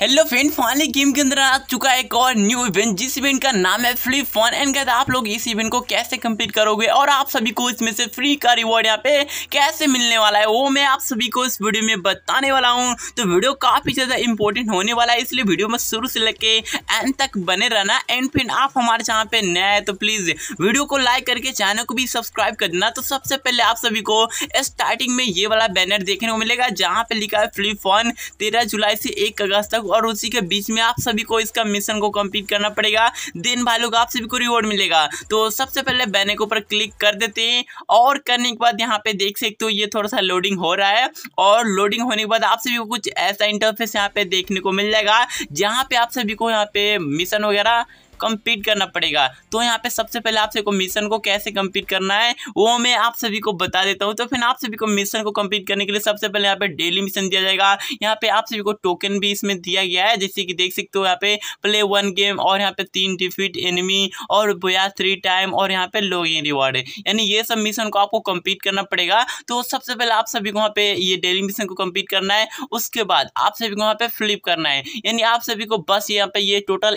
hello friend finally game के अंदर आ चुका है एक और न्यू इवेंट जिस इवेंट का नाम है फ्लिप फोन एंड कहते आप लोग इस इवेंट को कैसे कंप्लीट करोगे और आप सभी को इसमें से फ्री का रिवॉर्ड यहाँ पे कैसे मिलने वाला है वो मैं आप सभी को इस वीडियो में बताने वाला हूँ तो वीडियो काफ़ी ज़्यादा इंपॉर्टेंट होने वाला है इसलिए वीडियो में शुरू से लेके एंड तक बने रहना एंड फ्रेंड आप हमारे चैनल पर नया हैं तो प्लीज़ वीडियो को लाइक करके चैनल को भी सब्सक्राइब कर देना तो सबसे पहले आप सभी को स्टार्टिंग में ये वाला बैनर देखने को मिलेगा जहाँ पर लिखा है फ्लिप फोन तेरह जुलाई से एक अगस्त तक लोग और उसी के बीच में आप सभी को इसका मिशन को कंप्लीट करना पड़ेगा देन भालू का आप सभी को रिवॉर्ड मिलेगा तो सबसे पहले बैनर के ऊपर क्लिक कर देते हैं और करने के बाद यहाँ पे देख सकते हो ये थोड़ा सा लोडिंग हो रहा है और लोडिंग होने के बाद आप सभी को कुछ ऐसा इंटरफेस यहाँ पे देखने को मिल जाएगा जहाँ पे आप सभी को यहाँ पे मिशन वगैरह कंप्लीट करना पड़ेगा तो यहाँ पे सबसे पहले आप सभी को मिशन को कैसे कंप्लीट करना है वो मैं आप सभी को बता देता हूँ तो फिर आप सभी को मिशन को कंप्लीट करने के लिए सबसे पहले यहाँ पे डेली मिशन दिया जाएगा यहाँ पे आप सभी को टोकन भी इसमें दिया गया है जैसे कि देख सकते हो यहाँ पे प्ले वन गेम और यहाँ पे तीन डिफीट एनिमी और बोया थ्री टाइम और यहाँ पे लो रिवॉर्ड यानी ये सब मिशन को आपको कंप्लीट करना पड़ेगा तो सबसे पहले आप सभी को वहाँ पे ये डेली मिशन को कंप्लीट करना है उसके बाद आप सभी को वहाँ पे फ्लिप करना है यानी आप सभी को बस यहाँ पे ये टोटल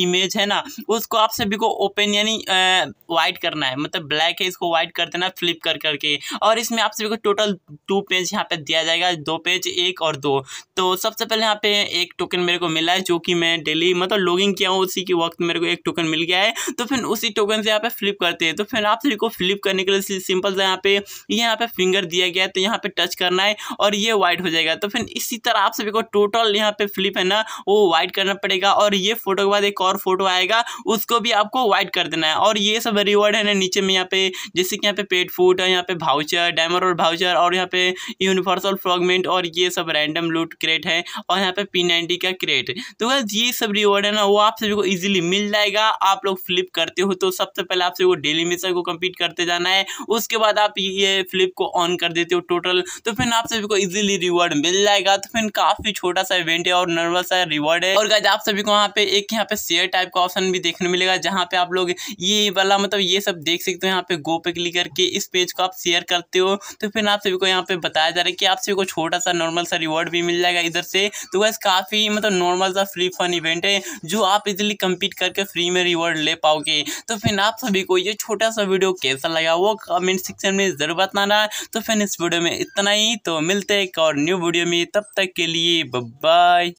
इमेज है ना ना उसको आप सभी को ओपन यानी वाइट करना है मतलब ब्लैक है इसको वाइट कर देना फ्लिप कर करके और इसमें आप सभी को टोटल टू पेज यहाँ पे दिया जाएगा दो पेज एक और दो तो सबसे पहले यहाँ पे एक टोकन मेरे को मिला है जो कि मैं डेली मतलब लॉगिंग किया हूँ उसी के वक्त मेरे को एक टोकन मिल गया है तो फिर उसी टोकन से यहाँ पे फ्लिप करते हैं तो फिर आप सभी को फ्लिप करने के लिए सिंपल सा यहाँ पे ये यहाँ पे फिंगर दिया गया है तो यहाँ पे टच करना है और ये वाइट हो जाएगा तो फिर इसी तरह आप सभी को टोटल यहाँ पे फ्लिप है ना वो वाइट करना पड़ेगा और ये फोटो के बाद एक और फोटो आएगा रहेगा उसको भी आपको वाइट कर देना है और ये सब रिवॉर्ड है ना नीचे में यहाँ पे जैसे कि यहाँ पे पेड फूड है यहाँ पे भाउचर डैमर और भाउचर और यहाँ पे यूनिवर्सल फ्रॉगमेंट और ये सब रैंडम लूट क्रेट है और यहाँ पे पी नाइनटी का क्रेट तो बस ये सब रिवॉर्ड है ना वो आप सभी को ईजिली मिल जाएगा आप लोग फ्लिप करते हो तो सबसे पहले आप सभी को डेली मिशन को कम्प्लीट करते जाना है उसके बाद आप ये फ्लिप को ऑन कर देते हो टोटल तो फिर आप सभी को इजीली रिवॉर्ड मिल जाएगा तो फिर काफी छोटा सा इवेंट है और नर्वस सा रिवॉर्ड है और आप सभी को यहाँ पे एक यहाँ पे शेयर टाइप का ऑप्शन ऑप्शन भी देखने मिलेगा जहाँ पे आप लोग ये वाला मतलब ये सब देख सकते हो यहाँ पे गो पे क्लिक करके इस पेज को आप शेयर करते हो तो फिर आप सभी को यहाँ पे बताया जा रहा है कि आप सभी को छोटा सा नॉर्मल सा रिवॉर्ड भी मिल जाएगा इधर से तो वैसे काफ़ी मतलब नॉर्मल सा फ्री फन इवेंट है जो आप इजिली कम्पीट करके फ्री में रिवॉर्ड ले पाओगे तो फिर आप सभी को ये छोटा सा वीडियो कैसा लगा वो कमेंट सेक्शन में ज़रूर बताना तो फिर इस वीडियो में इतना ही तो मिलते हैं एक और न्यू वीडियो में तब तक के लिए बाय